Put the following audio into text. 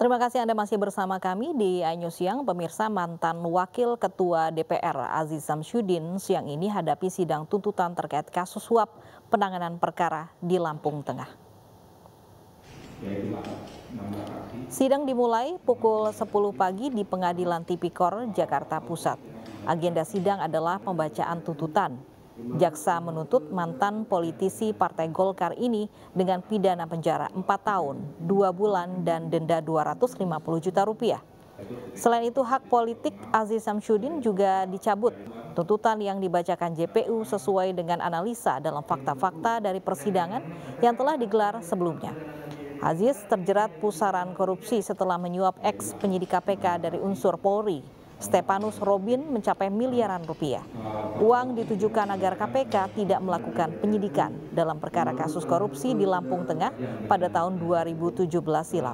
Terima kasih Anda masih bersama kami di iNews Siang. Pemirsa mantan Wakil Ketua DPR Aziz Samsudin siang ini hadapi sidang tuntutan terkait kasus suap penanganan perkara di Lampung Tengah. Sidang dimulai pukul 10 pagi di Pengadilan Tipikor, Jakarta Pusat. Agenda sidang adalah pembacaan tuntutan, Jaksa menuntut mantan politisi Partai Golkar ini dengan pidana penjara 4 tahun, 2 bulan, dan denda 250 juta rupiah. Selain itu, hak politik Aziz Samsudin juga dicabut. Tuntutan yang dibacakan JPU sesuai dengan analisa dalam fakta-fakta dari persidangan yang telah digelar sebelumnya. Aziz terjerat pusaran korupsi setelah menyuap eks penyidik KPK dari unsur Polri Stepanus Robin mencapai miliaran rupiah. Uang ditujukan agar KPK tidak melakukan penyidikan dalam perkara kasus korupsi di Lampung Tengah pada tahun 2017 silam.